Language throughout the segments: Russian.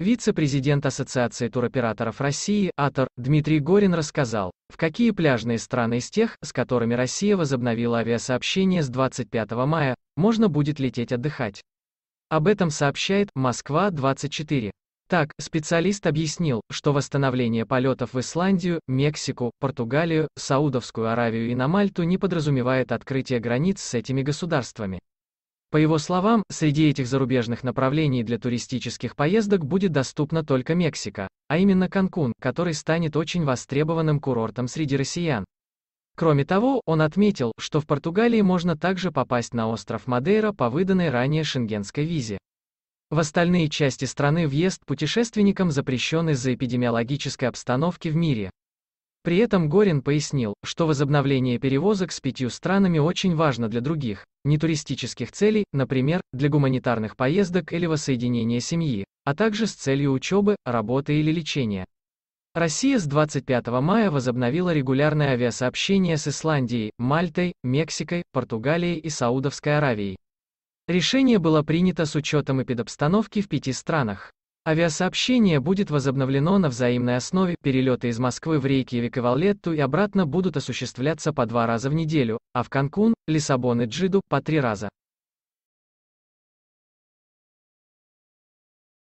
Вице-президент Ассоциации туроператоров России, АТОР, Дмитрий Горин рассказал, в какие пляжные страны из тех, с которыми Россия возобновила авиасообщение с 25 мая, можно будет лететь отдыхать. Об этом сообщает Москва-24. Так, специалист объяснил, что восстановление полетов в Исландию, Мексику, Португалию, Саудовскую Аравию и на Мальту не подразумевает открытие границ с этими государствами. По его словам, среди этих зарубежных направлений для туристических поездок будет доступна только Мексика, а именно Канкун, который станет очень востребованным курортом среди россиян. Кроме того, он отметил, что в Португалии можно также попасть на остров Мадейра по выданной ранее шенгенской визе. В остальные части страны въезд путешественникам запрещен из-за эпидемиологической обстановки в мире, при этом Горин пояснил, что возобновление перевозок с пятью странами очень важно для других, нетуристических целей, например, для гуманитарных поездок или воссоединения семьи, а также с целью учебы, работы или лечения. Россия с 25 мая возобновила регулярное авиасообщение с Исландией, Мальтой, Мексикой, Португалией и Саудовской Аравией. Решение было принято с учетом эпидобстановки в пяти странах. Авиасообщение будет возобновлено на взаимной основе, перелеты из Москвы в Рейкьявик и Валлетту и обратно будут осуществляться по два раза в неделю, а в Канкун, Лиссабон и Джиду – по три раза.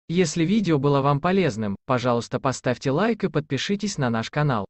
Если видео было вам полезным, пожалуйста поставьте лайк и подпишитесь на наш канал.